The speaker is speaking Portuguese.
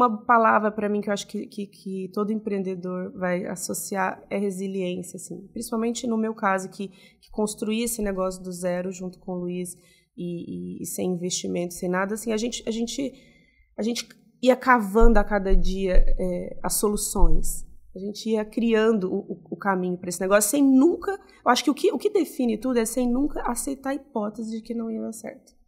uma palavra para mim que eu acho que, que, que, todo empreendedor vai associar é resiliência, assim. Principalmente no meu caso, que, que construí esse negócio do zero junto com o Luiz e, e, e sem investimento, sem nada, assim, a gente, a gente, a gente ia cavando a cada dia é, as soluções. A gente ia criando o, o caminho para esse negócio sem nunca. Eu acho que o, que o que define tudo é sem nunca aceitar a hipótese de que não ia dar certo.